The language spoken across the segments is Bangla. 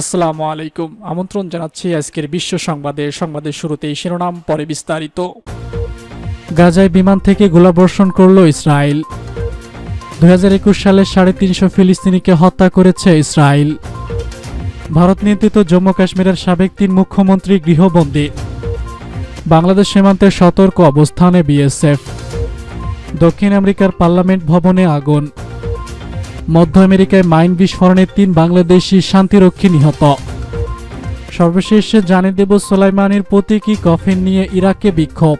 আসসালামু আলাইকুম আমন্ত্রণ জানাচ্ছি আজকের বিশ্ব সংবাদে সংবাদের শুরুতেই শিরোনাম পরে বিস্তারিত গাজায় বিমান থেকে গোলাবর্ষণ করল ইসরায়েল দু সালে সাড়ে তিনশো ফিলিস্তিনিকে হত্যা করেছে ইসরায়েল ভারত নিয়ন্ত্রিত জম্মু কাশ্মীরের সাবেক তিন মুখ্যমন্ত্রী গৃহবন্দী বাংলাদেশ সীমান্তে সতর্ক অবস্থানে বিএসএফ দক্ষিণ আমেরিকার পার্লামেন্ট ভবনে আগুন মধ্য আমেরিকায় মাইন বিস্ফোরণে তিন বাংলাদেশি শান্তিরক্ষী নিহত সর্বশেষ জানিয়ে দেব সোলাইমানের প্রতীকী কফিন নিয়ে ইরাকে বিক্ষোভ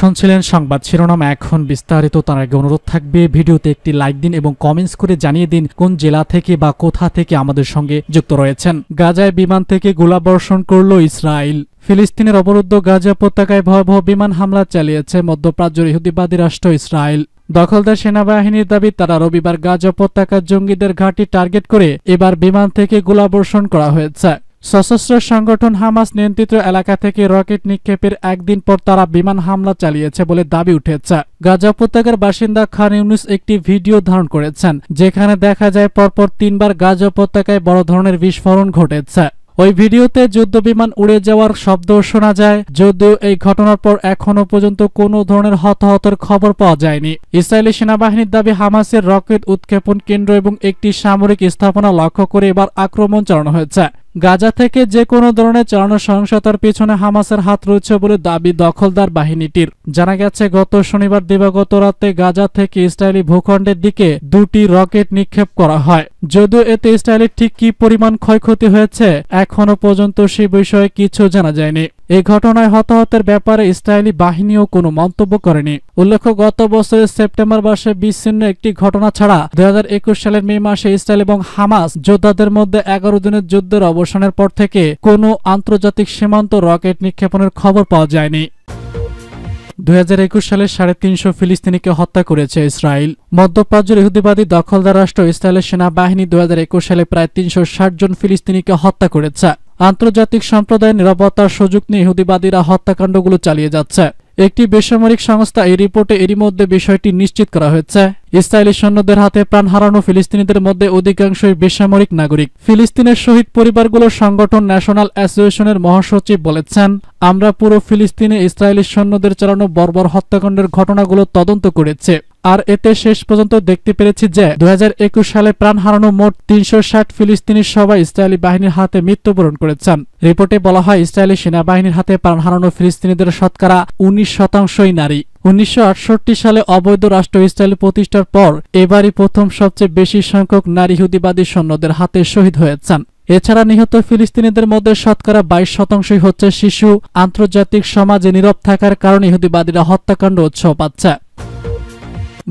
শুনছিলেন সংবাদ শিরোনাম এখন বিস্তারিত তার আগে অনুরোধ থাকবে ভিডিওতে একটি লাইক দিন এবং কমেন্টস করে জানিয়ে দিন কোন জেলা থেকে বা কোথা থেকে আমাদের সঙ্গে যুক্ত রয়েছেন গাজায় বিমান থেকে গোলাবর্ষণ করল ইসরায়েল ফিলিস্তিনের অবরুদ্ধ গাজা উপত্যকায় ভয়াবহ বিমান হামলা চালিয়েছে মধ্যপ্রাচ্যের ইহুদিবাদী রাষ্ট্র ইসরায়েল দখলদার সেনাবাহিনীর দাবি তারা রবিবার গাজা উপত্যকার জঙ্গিদের ঘাঁটি টার্গেট করে এবার বিমান থেকে গোলাবর্ষণ করা হয়েছে সশস্ত্র সংগঠন হামাস নিয়ন্ত্রিত এলাকা থেকে রকেট নিক্ষেপের একদিন পর তারা বিমান হামলা চালিয়েছে বলে দাবি উঠেছে গাজা উপত্যকার বাসিন্দা খান ইউনুস একটি ভিডিও ধারণ করেছেন যেখানে দেখা যায় পরপর তিনবার গাজা উপত্যকায় বড় ধরনের বিস্ফোরণ ঘটেছে ওই ভিডিওতে যুদ্ধ বিমান উড়ে যাওয়ার শব্দ শোনা যায় যদিও এই ঘটনার পর এখনও পর্যন্ত কোনো ধরনের হতাহতের খবর পাওয়া যায়নি ইসরায়েলি সেনাবাহিনীর দাবি হামাসের রকেট উৎক্ষেপণ কেন্দ্র এবং একটি সামরিক স্থাপনা লক্ষ্য করে এবার আক্রমণ চালানো হয়েছে গাজা থেকে যে কোনো ধরনের চালানো সহিংসতার পিছনে হামাসের হাত রয়েছে বলে দাবি দখলদার বাহিনীটির জানা গেছে গত শনিবার দিবাগত রাতে গাজা থেকে ইসরায়েলি ভূখণ্ডের দিকে দুটি রকেট নিক্ষেপ করা হয় যদিও এতে ইসরায়েলের ঠিক কি পরিমাণ ক্ষয়ক্ষতি হয়েছে এখনও পর্যন্ত সে বিষয়ে কিছু জানা যায়নি এই ঘটনায় হতাহতের ব্যাপারে ইসরায়েলি বাহিনীও কোনো মন্তব্য করেনি উল্লেখ্য গত বছরের সেপ্টেম্বর মাসে বিচ্ছিন্ন একটি ঘটনা ছাড়া দু সালের মে মাসে ইসরায়েল এবং হামাস যোদ্ধাদের মধ্যে এগারো দিনের যুদ্ধের অবসানের পর থেকে কোনো আন্তর্জাতিক সীমান্ত রকেট নিক্ষেপণের খবর পাওয়া যায়নি একুশ সালে সাড়ে তিনশো ফিলিস্তিনিকে হত্যা করেছে ইসরায়েল মধ্যপ্রাচ্যের ইহুদিবাদী দখলদার রাষ্ট্র ইসরায়েলের সেনাবাহিনী দু সালে প্রায় তিনশো জন ফিলিস্তিনিকে হত্যা করেছে আন্তর্জাতিক সম্প্রদায়ের নিরাপত্তার সুযোগ নিয়ে ইহুদিবাদীরা হত্যাকাণ্ডগুলো চালিয়ে যাচ্ছে একটি বেসামরিক সংস্থা এই রিপোর্টে এরই মধ্যে বিষয়টি নিশ্চিত করা হয়েছে ইসরায়েলি সৈন্যদের হাতে প্রাণ হারানো ফিলিস্তিনিদের মধ্যে অধিকাংশই বেসামরিক নাগরিক ফিলিস্তিনের শহীদ পরিবারগুলোর সংগঠন ন্যাশনাল অ্যাসোসিয়েশনের মহাসচিব বলেছেন আমরা পুরো ফিলিস্তিনে ইসরায়েলি সৈন্যদের চালানো বর্বর হত্যাকাণ্ডের ঘটনাগুলো তদন্ত করেছে আর এতে শেষ পর্যন্ত দেখতে পেরেছি যে দু সালে প্রাণ হারানো মোট তিনশো ষাট ফিলিস্তিনি সবাই ইসরায়েলি বাহিনীর হাতে মৃত্যুবরণ করেছেন রিপোর্টে বলা হয় ইসরায়েলি সেনাবাহিনীর হাতে প্রাণ হারানো ফিলিস্তিনিদের শতকরা উনিশ শতাংশই নারী উনিশশো সালে অবৈধ রাষ্ট্র ইসরায়েল প্রতিষ্ঠার পর এবারই প্রথম সবচেয়ে বেশি সংখ্যক নারী হুদিবাদী সৈন্যদের হাতে শহীদ হয়েছেন এছাড়া নিহত ফিলিস্তিনিদের মধ্যে শতকরা বাইশ শতাংশই হচ্ছে শিশু আন্তর্জাতিক সমাজে নীরব থাকার কারণে ইহুদিবাদীরা হত্যাকাণ্ড উৎসাহ পাচ্ছে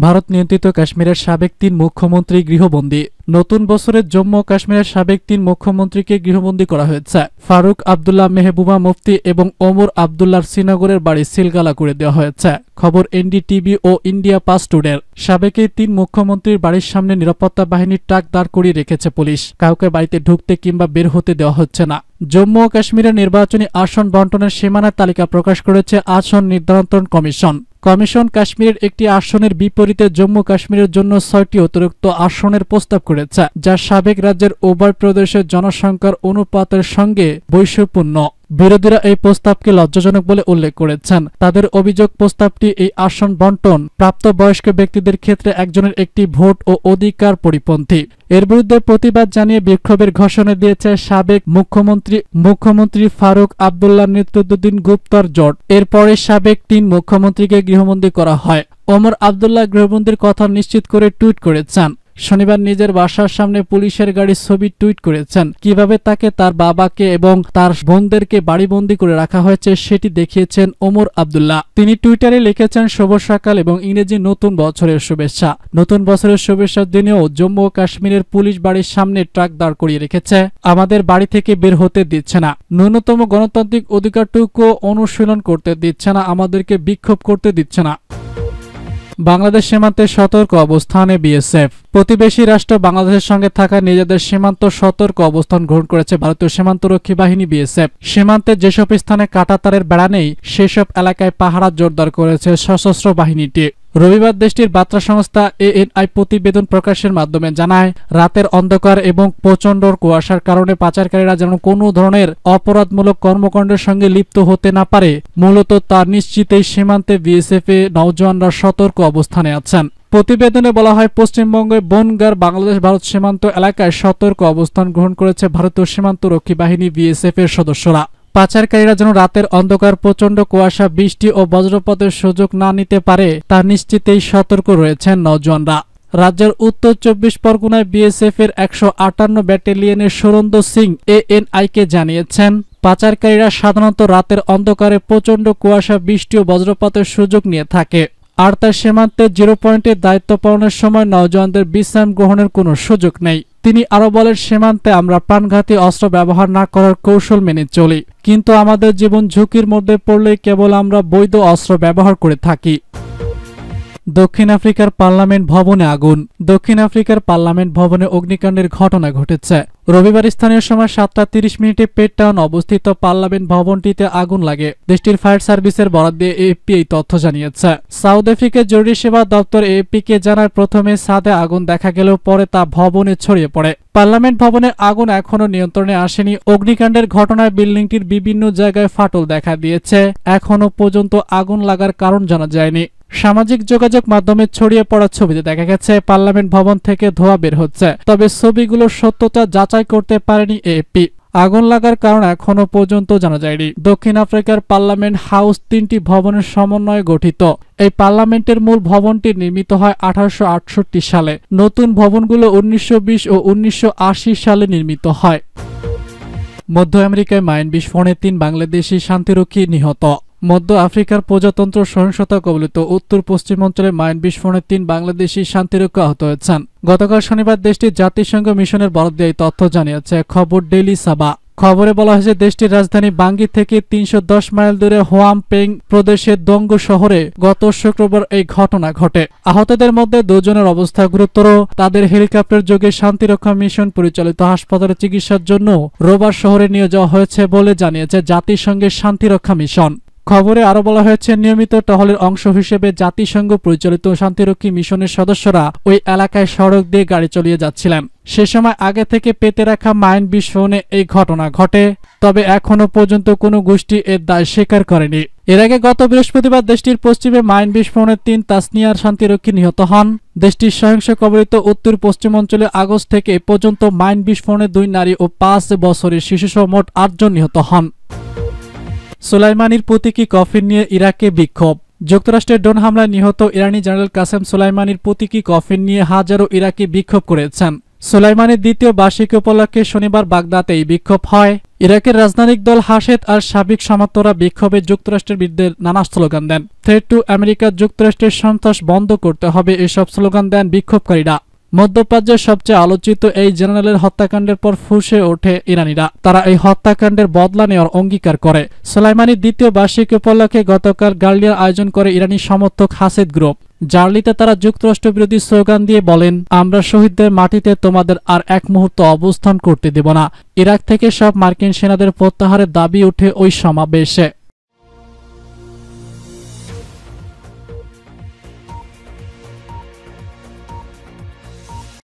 ভারত নিয়ন্ত্রিত কাশ্মীরের সাবেক তিন মুখ্যমন্ত্রী গৃহবন্দী নতুন বছরের জম্মু কাশ্মীরের সাবেক তিন মুখ্যমন্ত্রীকে গৃহবন্দী করা হয়েছে ফারুক আবদুল্লাহ মেহবুবা মুফতি এবং ওমর আবদুল্লাহর শ্রীনগরের বাড়ি সিলগালা করে দেওয়া হয়েছে খবর এনডিটিভি ও ইন্ডিয়া পাস টুডের সাবেকে তিন মুখ্যমন্ত্রীর বাড়ির সামনে নিরাপত্তা বাহিনীর ট্রাক দাঁড় করিয়ে রেখেছে পুলিশ কাউকে বাড়িতে ঢুকতে কিংবা বের হতে দেওয়া হচ্ছে না জম্মু ও কাশ্মীরের নির্বাচনী আসন বন্টনের সীমানার তালিকা প্রকাশ করেছে আসন নির্ধারণ কমিশন কমিশন কাশ্মীরের একটি আসনের বিপরীতে জম্মু কাশ্মীরের জন্য ছয়টি অতিরিক্ত আসনের প্রস্তাব করেছে যা সাবেক রাজ্যের ওবার প্রদেশের জনসংখ্যার অনুপাতের সঙ্গে বৈষম্যপূর্ণ বিরোধীরা এই প্রস্তাবকে লজ্জাজনক বলে উল্লেখ করেছেন তাদের অভিযোগ প্রস্তাবটি এই আসন বন্টন প্রাপ্তবয়স্ক ব্যক্তিদের ক্ষেত্রে একজনের একটি ভোট ও অধিকার পরিপন্থী এর বিরুদ্ধে প্রতিবাদ জানিয়ে বিক্ষোভের ঘোষণা দিয়েছে সাবেক মুখ্যমন্ত্রী মুখ্যমন্ত্রী ফারুক আবদুল্লাহ নেতৃত্বদিন গুপ্তর জোট এরপরে সাবেক তিন মুখ্যমন্ত্রীকে গৃহবন্দী করা হয় ওমর আবদুল্লাহ গৃহবন্দীর কথা নিশ্চিত করে টুইট করেছেন শনিবার নিজের বাসার সামনে পুলিশের গাড়ির ছবি টুইট করেছেন কিভাবে তাকে তার বাবাকে এবং তার বোনদেরকে বাড়িবন্দি করে রাখা হয়েছে সেটি দেখিয়েছেন ওমর আবদুল্লাহ তিনি টুইটারে লিখেছেন শুভ সকাল এবং ইংরেজি নতুন বছরের শুভেচ্ছা নতুন বছরের শুভেচ্ছার দিনেও জম্মু ও কাশ্মীরের পুলিশ বাড়ির সামনে ট্রাক দাঁড় করিয়ে রেখেছে আমাদের বাড়ি থেকে বের হতে দিচ্ছে না ন্যূনতম গণতান্ত্রিক অধিকারটুকু অনুশীলন করতে দিচ্ছে না আমাদেরকে বিক্ষোভ করতে দিচ্ছে না বাংলাদেশ সীমান্তে সতর্ক অবস্থানে বিএসএফ প্রতিবেশী রাষ্ট্র বাংলাদেশের সঙ্গে থাকা নিজেদের সীমান্ত সতর্ক অবস্থান গ্রহণ করেছে ভারতীয় সীমান্তরক্ষী বাহিনী বিএসএফ সীমান্তে যেসব স্থানে কাটাতারের বেড়া নেই সেসব এলাকায় পাহারা জোরদার করেছে সশস্ত্র বাহিনীটি রবিবার দেশটির বার্তা সংস্থা এএনআই প্রতিবেদন প্রকাশের মাধ্যমে জানায় রাতের অন্ধকার এবং প্রচণ্ড কুয়াশার কারণে পাচারকারীরা যেন কোনো ধরনের অপরাধমূলক কর্মকাণ্ডের সঙ্গে লিপ্ত হতে না পারে মূলত তার নিশ্চিতেই সীমান্তে বিএসএফ এ নওজওয়ানরা সতর্ক অবস্থানে আছেন প্রতিবেদনে বলা হয় পশ্চিমবঙ্গে বনগার বাংলাদেশ ভারত সীমান্ত এলাকায় সতর্ক অবস্থান গ্রহণ করেছে ভারতীয় সীমান্তরক্ষী বাহিনী বিএসএফ এর সদস্যরা পাচারকারীরা যেন রাতের অন্ধকার প্রচণ্ড কুয়াশা বৃষ্টি ও বজ্রপাতের সুযোগ না নিতে পারে তা নিশ্চিতেই সতর্ক রয়েছেন নজনরা রাজ্যের উত্তর চব্বিশ পরগনায় বিএসএফ এর একশো আটান্ন ব্যাটালিয়নের সুরন্দ সিং এএনআই কে জানিয়েছেন পাচারকারীরা সাধারণত রাতের অন্ধকারে প্রচণ্ড কুয়াশা বৃষ্টি ও বজ্রপাতের সুযোগ নিয়ে থাকে আর তার সীমান্তে জিরো পয়েন্টে দায়িত্ব পালনের সময় নজওয়ানদের বিশ্রাম গ্রহণের কোনো সুযোগ নেই তিনি আরো বলেন সীমান্তে আমরা প্রাণঘাতী অস্ত্র ব্যবহার না করার কৌশল মেনে চলি কিন্তু আমাদের জীবন ঝুঁকির মধ্যে পড়লে কেবল আমরা বৈধ অস্ত্র ব্যবহার করে থাকি দক্ষিণ আফ্রিকার পার্লামেন্ট ভবনে আগুন দক্ষিণ আফ্রিকার পার্লামেন্ট ভবনে অগ্নিকাণ্ডের ঘটনা ঘটেছে রবিবার স্থানীয় সময় সাতটা তিরিশ মিনিটে পেট টাউন অবস্থিত পার্লামেন্ট ভবনটিতে আগুন লাগে দেশটির ফায়ার সার্ভিসের বরাদ দিয়ে এএফপি এই তথ্য জানিয়েছে সাউথ আফ্রিকার জরুরি সেবা দপ্তর এএফপি কে জানায় প্রথমে সাদে আগুন দেখা গেলেও পরে তা ভবনে ছড়িয়ে পড়ে পার্লামেন্ট ভবনের আগুন এখনও নিয়ন্ত্রণে আসেনি অগ্নিকাণ্ডের ঘটনায় বিল্ডিংটির বিভিন্ন জায়গায় ফাটল দেখা দিয়েছে এখনও পর্যন্ত আগুন লাগার কারণ জানা যায়নি সামাজিক যোগাযোগ মাধ্যমে ছড়িয়ে পড়া ছবিতে দেখা গেছে পার্লামেন্ট ভবন থেকে ধোঁয়া বের হচ্ছে তবে ছবিগুলোর সত্যতা যাচাই করতে পারেনি এপি আগুন লাগার কারণ এখনো পর্যন্ত জানা যায়নি দক্ষিণ আফ্রিকার পার্লামেন্ট হাউস তিনটি ভবনের সমন্বয়ে গঠিত এই পার্লামেন্টের মূল ভবনটি নির্মিত হয় আঠারোশো সালে নতুন ভবনগুলো উনিশশো ও উনিশশো সালে নির্মিত হয় মধ্য আমেরিকায় মাইন বিস্ফোরণে তিন বাংলাদেশি শান্তিরক্ষী নিহত মধ্য আফ্রিকার প্রজাতন্ত্র সহিংসতা কবলিত উত্তর পশ্চিমাঞ্চলে মাইন বিস্ফোরণে তিন বাংলাদেশি শান্তিরক্ষা আহত হয়েছেন গতকাল শনিবার দেশটির জাতিসংঘ মিশনের বরাদ্দ এই তথ্য জানিয়েছে খবর ডেইলি সাবা খবরে বলা হয়েছে দেশটির রাজধানী বাঙ্গি থেকে তিনশো মাইল দূরে হোয়াম পেং প্রদেশের দঙ্গ শহরে গত শুক্রবার এই ঘটনা ঘটে আহতদের মধ্যে দুজনের অবস্থা গুরুতর তাদের হেলিকপ্টার যোগে শান্তিরক্ষা মিশন পরিচালিত হাসপাতালে চিকিৎসার জন্য রোবার শহরে নিয়ে যাওয়া হয়েছে বলে জানিয়েছে জাতিসংঘের শান্তিরক্ষা মিশন খবরে আরও বলা হয়েছে নিয়মিত টহলের অংশ হিসেবে জাতিসংঘ পরিচালিত শান্তিরক্ষী মিশনের সদস্যরা ওই এলাকায় সড়ক দিয়ে গাড়ি চালিয়ে যাচ্ছিলেন সে সময় আগে থেকে পেতে রাখা মাইন বিস্ফোরণে এই ঘটনা ঘটে তবে এখনও পর্যন্ত কোনো গোষ্ঠী এর দায় স্বীকার করেনি এর আগে গত বৃহস্পতিবার দেশটির পশ্চিমে মাইন বিস্ফোরণে তিন তাসনিয়ার শান্তিরক্ষী নিহত হন দেশটির সহিংস কবলিত উত্তর পশ্চিমাঞ্চলে আগস্ট থেকে পর্যন্ত মাইন বিস্ফোরণে দুই নারী ও পাঁচ বছরের শিশুসহ মোট আটজন নিহত হন সোলাইমানির প্রতীকী কফিন নিয়ে ইরাকে বিক্ষোভ যুক্তরাষ্ট্রের ড্রোন হামলায় নিহত ইরানি জেনারেল কাসেম সোলাইমানির প্রতীকী কফিন নিয়ে হাজারো ইরাকি বিক্ষোভ করেছেন সোলাইমানের দ্বিতীয় বার্ষিকী উপলক্ষে শনিবার বাগদাতেই বিক্ষোভ হয় ইরাকের রাজনৈতিক দল হাসেদ আর সাবেক সমর্থরা বিক্ষোভে যুক্তরাষ্ট্রের বিরুদ্ধে নানা স্লোগান দেন থ্রেড টু আমেরিকা যুক্তরাষ্ট্রের সন্ত্রাস বন্ধ করতে হবে এসব স্লোগান দেন বিক্ষোভকারীরা মধ্যপ্রাচ্যের সবচেয়ে আলোচিত এই জেনারেলের হত্যাকাণ্ডের পর ফুসে ওঠে ইরানিরা তারা এই হত্যাকাণ্ডের বদলা নেওয়ার অঙ্গীকার করে সোলাইমানির দ্বিতীয় বার্ষিক উপলক্ষে গতকাল গার্লিয়ার আয়োজন করে ইরানি সমর্থক হাসেদ গ্রুপ জার্লিতে তারা যুক্তরাষ্ট্র বিরোধী স্লোগান দিয়ে বলেন আমরা শহীদদের মাটিতে তোমাদের আর এক মুহূর্ত অবস্থান করতে দেব না ইরাক থেকে সব মার্কিন সেনাদের প্রত্যাহারের দাবি ওঠে ওই সমাবেশে